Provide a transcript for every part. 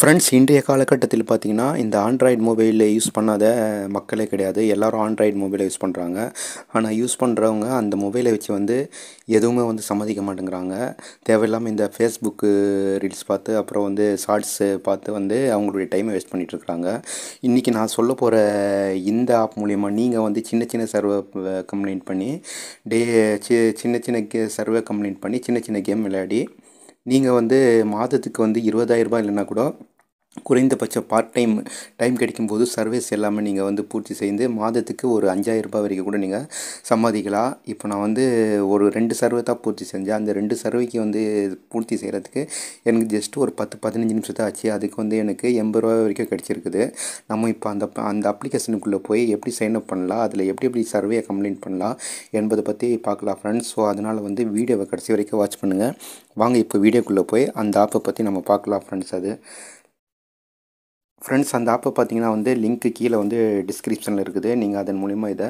friends இன்றைய காலகட்டத்தில் பார்த்திங்கன்னா இந்த ஆண்ட்ராய்டு மொபைலில் யூஸ் பண்ணாத மக்களே கிடையாது எல்லோரும் ஆண்ட்ராய்டு மொபைலை யூஸ் பண்ணுறாங்க ஆனால் யூஸ் பண்ணுறவங்க அந்த மொபைலை வச்சு வந்து எதுவுமே வந்து சம்மதிக்க மாட்டேங்கிறாங்க தேவையில்லாமல் இந்த ஃபேஸ்புக்கு ரீல்ஸ் பார்த்து அப்புறம் வந்து ஷார்ட்ஸு பார்த்து வந்து அவங்களுடைய டைமை வேஸ்ட் பண்ணிகிட்ருக்குறாங்க இன்றைக்கி நான் சொல்ல போகிற இந்த ஆப் மூலிமா நீங்கள் வந்து சின்ன சின்ன சர்வே கம்ப்ளைண்ட் பண்ணி டே சி சின்ன சின்ன சர்வே கம்ப்ளைண்ட் பண்ணி சின்ன சின்ன கேம் விளையாடி நீங்கள் வந்து மாதத்துக்கு வந்து இருபதாயிரரூபா இல்லைன்னா கூட குறைந்தபட்ச பார்ட் டைம் டைம் கிடைக்கும்போது சர்வீஸ் எல்லாமே நீங்கள் வந்து பூர்த்தி செய்து மாதத்துக்கு ஒரு அஞ்சாயிரம் ரூபாய் வரைக்கும் கூட நீங்கள் சம்பாதிக்கலாம் இப்போ நான் வந்து ஒரு ரெண்டு சர்வே தான் பூர்த்தி செஞ்சேன் அந்த ரெண்டு சர்வைக்கு வந்து பூர்த்தி செய்கிறதுக்கு எனக்கு ஜஸ்ட் ஒரு பத்து பதினஞ்சு நிமிஷம் தான் ஆச்சு அதுக்கு வந்து எனக்கு எண்பது ரூபா வரைக்கும் கிடச்சிருக்குது நம்ம இப்போ அந்த அந்த அப்ளிகேஷனுக்குள்ளே போய் எப்படி சைன் அப் பண்ணலாம் அதில் எப்படி எப்படி சர்வே கம்ப்ளைண்ட் பண்ணலாம் என்பதை பற்றி பார்க்கலாம் ஃப்ரெண்ட்ஸ் ஸோ அதனால் வந்து வீடியோவை கடைசி வரைக்கும் வாட்ச் பண்ணுங்கள் வாங்க இப்போ வீடியோக்குள்ளே போய் அந்த ஆப்பை பற்றி நம்ம பார்க்கலாம் ஃப்ரெண்ட்ஸ் அது ஃப்ரெண்ட்ஸ் அந்த ஆப்பை பார்த்தீங்கன்னா வந்து லிங்க்கு கீழே வந்து டிஸ்கிரிப்ஷனில் இருக்குது நீங்கள் அதன் மூலிமா இதை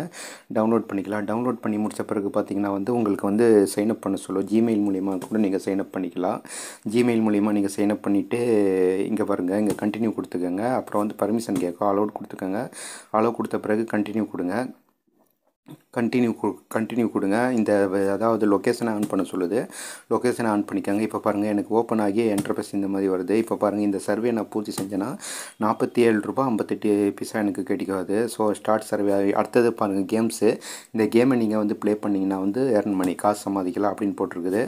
டவுன்லோட் பண்ணிக்கலாம் டவுன்லோட் பண்ணி முடித்த பிறகு பார்த்தீங்கன்னா வந்து உங்களுக்கு வந்து சைனப் பண்ண சொல்லும் ஜிமெயில் மூலிமா கூட நீங்கள் சைனப் பண்ணிக்கலாம் ஜிமெயில் மூலிமா நீங்கள் சைனப் பண்ணிவிட்டு இங்கே பாருங்கள் இங்கே கண்டினியூ கொடுத்துக்கோங்க அப்புறம் வந்து பர்மிஷன் கேட்கும் அலோட் கொடுத்துக்கோங்க அலோட் கொடுத்த பிறகு கண்டினியூ கொடுங்க கண்டினியூ கண்டினியூ கொடுங்க இந்த அதாவது லொக்கேஷனை ஆன் பண்ண சொல்லுது லொக்கேஷனை ஆன் பண்ணிக்கோங்க இப்போ பாருங்கள் எனக்கு ஓப்பன் ஆகி என்ட்ரபஸ் இந்த மாதிரி வருது இப்போ பாருங்கள் இந்த சர்வே நான் பூர்த்தி செஞ்சேன்னா நாற்பத்தி ஏழு ரூபா ஐம்பத்தெட்டு பிசா எனக்கு கிடைக்காது ஸோ ஸ்டார்ட் சர்வே அடுத்தது பாருங்கள் கேம்ஸு இந்த கேமை நீங்கள் வந்து ப்ளே பண்ணிங்கன்னா வந்து ஏர்ன் பண்ணி காசு சம்பாதிக்கலாம் அப்படின்னு போட்டிருக்குது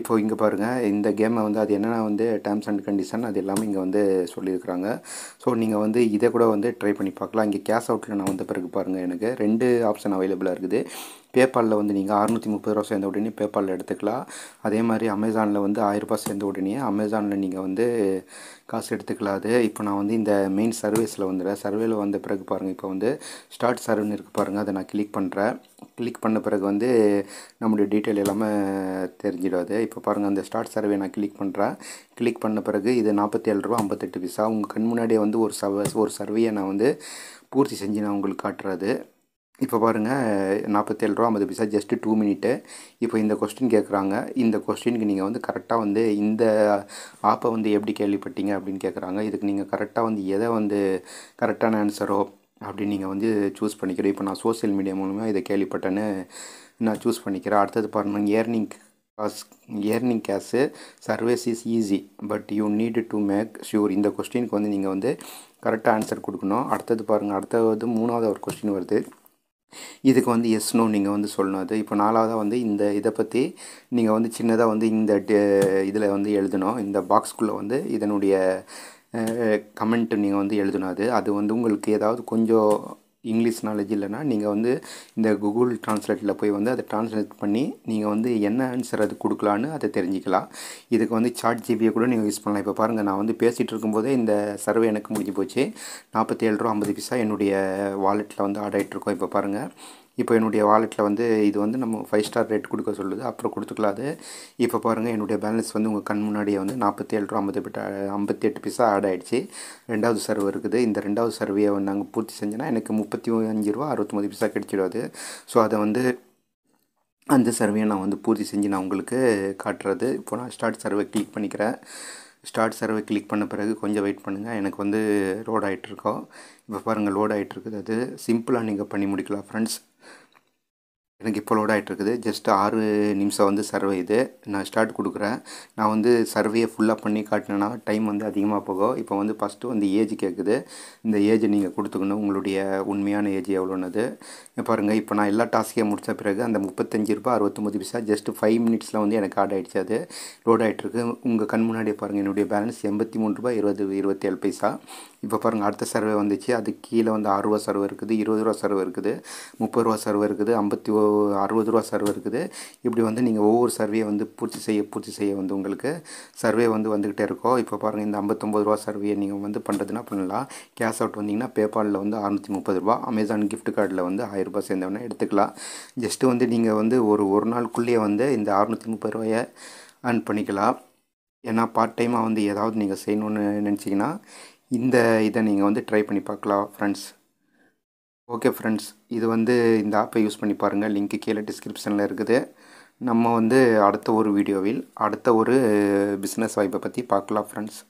இப்போது இங்கே பாருங்கள் இந்த கேமை வந்து அது என்னென்னா வந்து டேர்ம்ஸ் அண்ட் கண்டிஷன் அது எல்லாமே இங்கே வந்து சொல்லியிருக்கிறாங்க ஸோ நீங்கள் வந்து இதை கூட வந்து ட்ரை பண்ணி பார்க்கலாம் இங்கே கேஷ் அவுட்டில் நான் வந்த பிறகு பாருங்கள் எனக்கு ரெண்டு ஆப்ஷன் அவைலபிளாக இருக்குது வந்து பேபாலில் வந்து நீங்கள் அறுநூற்றி முப்பது ரூபா சேர்ந்த உடனே பேபாலில் எடுத்துக்கலாம் அதே மாதிரி அமேசானில் வந்து ஆயிரரூபா சேர்ந்த உடனே அமேசானில் நீங்கள் வந்து காசு எடுத்துக்கலாம் அது இப்போ நான் வந்து இந்த மெயின் சர்வீஸில் வந்துடுறேன் சர்வேல வந்த பிறகு பாருங்கள் இப்போ வந்து ஸ்டார்ட் சர்வேன்னு இருக்குது பாருங்கள் அதை நான் கிளிக் பண்ணுறேன் கிளிக் பண்ண பிறகு வந்து நம்மளுடைய டீட்டெயில் எல்லாமே தெரிஞ்சிடாது இப்போ பாருங்கள் அந்த ஸ்டார்ட் சர்வே நான் கிளிக் பண்ணுறேன் கிளிக் பண்ண பிறகு இது நாற்பத்தி ஏழு ரூபா ஐம்பத்தெட்டு பைசா உங்கள் கண் முன்னாடியே வந்து ஒரு சர்வ ஒரு சர்வையை நான் வந்து பூர்த்தி செஞ்சு நான் உங்களுக்கு காட்டுறது இப்போ பாருங்கள் நாற்பத்தேழு ரூபா ஐம்பது பைசா ஜஸ்ட்டு டூ மினிட்டு இப்போ இந்த கொஸ்டின் கேட்குறாங்க இந்த கொஸ்டினுக்கு நீங்கள் வந்து கரெக்டாக வந்து இந்த ஆப்பை வந்து எப்படி கேள்விப்பட்டீங்க அப்படின்னு கேட்குறாங்க இதுக்கு நீங்கள் கரெக்டாக வந்து எதை வந்து கரெக்டான ஆன்சரோ அப்படின்னு நீங்கள் வந்து சூஸ் பண்ணிக்கிறோம் இப்போ நான் சோசியல் மீடியா மூலமாக இதை கேள்விப்பட்டேன்னு நான் சூஸ் பண்ணிக்கிறேன் அடுத்தது பாருங்கள் earning cash earning cash service is easy but you need to make sure இந்த கொஸ்டினுக்கு வந்து நீங்கள் வந்து கரெக்டாக ஆன்சர் கொடுக்கணும் அடுத்தது பாருங்கள் அடுத்தது மூணாவது ஒரு கொஸ்டின் வருது இதுக்கு வந்து எஸ்னோ நீங்கள் வந்து சொல்லணும் அது இப்போ நாலாவதாக வந்து இந்த இதை பற்றி நீங்கள் வந்து சின்னதாக வந்து இந்த இதில் வந்து எழுதணும் இந்த பாக்ஸ்குள்ளே வந்து இதனுடைய கமெண்ட்டு நீங்கள் வந்து எழுதணும் அது அது வந்து உங்களுக்கு ஏதாவது கொஞ்சம் இங்கிலீஷ் நாலேஜ் இல்லைனா நீங்கள் வந்து இந்த கூகுள் ட்ரான்ஸ்லேட்டில் போய் வந்து அதை ட்ரான்ஸ்லேட் பண்ணி நீங்கள் வந்து என்ன ஆன்சர் அது கொடுக்கலான்னு அதை தெரிஞ்சிக்கலாம் இதுக்கு வந்து சாட் ஜிபியை கூட நீங்கள் யூஸ் பண்ணலாம் இப்போ பாருங்கள் நான் வந்து பேசிகிட்டு இருக்கும்போதே இந்த சர்வே எனக்கு முடிஞ்சு போச்சு நாற்பத்தேழு ரூபா ஐம்பது பைசா என்னுடைய வாலெட்டில் வந்து ஆட் ஆகிட்ருக்கோம் இப்போ பாருங்கள் இப்போ என்னுடைய வாலெட்டில் வந்து இது வந்து நம்ம ஃபைவ் ஸ்டார் ரேட் கொடுக்க சொல்லுது அப்புறம் கொடுத்துக்கலாம் அது இப்போ பாருங்கள் என்னுடைய பேலன்ஸ் வந்து உங்கள் கண் முன்னாடியே வந்து நாற்பத்தி ஏழு ரூபா ஐம்பத்தெட்டு ஐம்பத்தி எட்டு பைசா ஆட் ஆகிடுச்சு ரெண்டாவது சர்வ் இருக்குது இந்த ரெண்டாவது சர்வையை நாங்கள் பூர்த்தி செஞ்சோன்னா எனக்கு முப்பத்தி அஞ்சு ரூபா அறுபத்தொம்பது பைசா கிடைச்சிடாது ஸோ அதை வந்து அந்த சர்வையை நான் வந்து பூர்த்தி செஞ்சு நான் உங்களுக்கு காட்டுறது இப்போ நான் ஸ்டார்ட் சர்வை கிளிக் பண்ணிக்கிறேன் ஸ்டார்ட் சர்வை கிளிக் பண்ண பிறகு கொஞ்சம் வெயிட் பண்ணுங்கள் எனக்கு வந்து லோட் ஆகிட்டுருக்கோம் இப்போ பாருங்கள் லோட் ஆகிட்டுருக்குது அது சிம்பிளாக நீங்கள் பண்ணி முடிக்கலாம் ஃப்ரெண்ட்ஸ் எனக்கு இப்போ லோட் ஆகிட்டு இருக்குது ஜஸ்ட் ஆறு நிமிஷம் வந்து சர்வே இது நான் ஸ்டார்ட் கொடுக்குறேன் நான் வந்து சர்வேயை ஃபுல்லாக பண்ணி காட்டினேன்னா டைம் வந்து அதிகமாக போகும் இப்போ வந்து ஃபஸ்ட்டு வந்து ஏஜ் கேட்குது இந்த ஏஜ் நீங்கள் கொடுத்துக்கணும் உங்களுடைய உண்மையான ஏஜ் இப்போ பாருங்கள் இப்போ நான் எல்லா டாஸ்கையும் முடித்த பிறகு அந்த முப்பத்தஞ்சு ரூபா அறுபத்தொம்பது பைசா ஜஸ்ட் ஃபைவ் மினிட்ஸில் வந்து எனக்கு ஆட் ஆகிடுச்சு அது லோட் ஆகிட்டுருக்கு உங்கள் கண் முன்னாடியே பாருங்கள் என்னுடைய பேலன்ஸ் எண்பத்தி மூணு ரூபா இருபது இருபத்தேழு பைசா இப்போ பாருங்கள் அடுத்த சர்வே வந்துச்சு அது கீழே வந்து ஆறுரூவா சர்வே இருக்குது இருபது ரூபா சர்வே இருக்குது முப்பது ரூபா சர்வே இருக்குது ஐம்பத்தி அறுபது ரூபா சர்வ் இருக்குது இப்படி வந்து நீங்கள் ஒவ்வொரு சர்வே வந்து பூர்த்தி செய்ய பூர்த்தி செய்ய வந்து உங்களுக்கு சர்வே வந்து வந்துக்கிட்டே இருக்கும் இப்போ பாருங்கள் இந்த ஐம்பத்தொம்பது ரூபா சர்வே நீங்கள் வந்து பண்ணுறதுனா பண்ணலாம் கேஷ் அவுட் வந்தீங்கன்னா பேபாலில் வந்து அறுநூற்றி முப்பது ரூபா அமேசான் கிஃப்ட் கார்டில் வந்து ஆயிரம் ரூபாய் சேர்ந்தவொடனே எடுத்துக்கலாம் ஜஸ்ட்டு வந்து நீங்கள் வந்து ஒரு ஒரு நாளுக்குள்ளேயே வந்து இந்த அறுநூற்றி முப்பது ரூபாயை ஏர்ன் பண்ணிக்கலாம் ஏன்னா பார்ட் டைமாக வந்து ஏதாவது நீங்கள் செய்யணுன்னு நினச்சிங்கன்னா இந்த இதை நீங்கள் வந்து ட்ரை பண்ணி பார்க்கலாம் ஃப்ரெண்ட்ஸ் ஓகே ஃப்ரெண்ட்ஸ் இது வந்து இந்த ஆப்பை யூஸ் பண்ணி பாருங்கள் லிங்க்கு கீழே டிஸ்கிரிப்ஷனில் இருக்குது நம்ம வந்து அடுத்த ஒரு வீடியோவில் அடுத்த ஒரு பிஸ்னஸ் வாய்ப்பை பற்றி பார்க்கலாம் ஃப்ரெண்ட்ஸ்